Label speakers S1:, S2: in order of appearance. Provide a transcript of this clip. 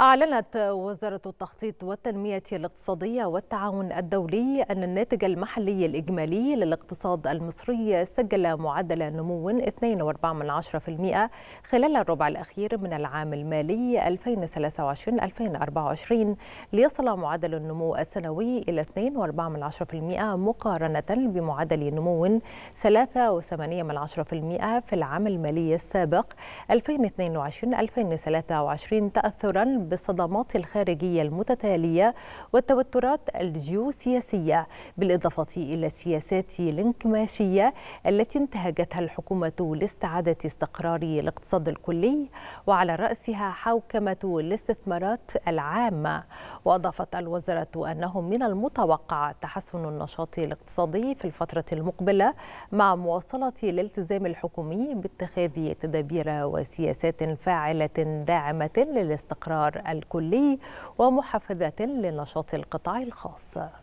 S1: أعلنت وزارة التخطيط والتنمية الاقتصادية والتعاون الدولي أن الناتج المحلي الإجمالي للاقتصاد المصري سجل معدل نمو 2.4% خلال الربع الأخير من العام المالي 2023-2024 ليصل معدل النمو السنوي إلى 2.4% مقارنة بمعدل نمو 3.8% في العام المالي السابق 2022-2023 تأثراً بالصدمات الخارجية المتتالية والتوترات الجيوسياسية بالإضافة إلى السياسات الانكماشية التي انتهجتها الحكومة لاستعادة استقرار الاقتصاد الكلي وعلى رأسها حوكمة الاستثمارات العامة وأضافت الوزارة أنه من المتوقع تحسن النشاط الاقتصادي في الفترة المقبلة مع مواصلة الالتزام الحكومي باتخاذ تدابير وسياسات فاعلة داعمة للاستقرار المحور الكلي ومحفزات لنشاط القطاع الخاص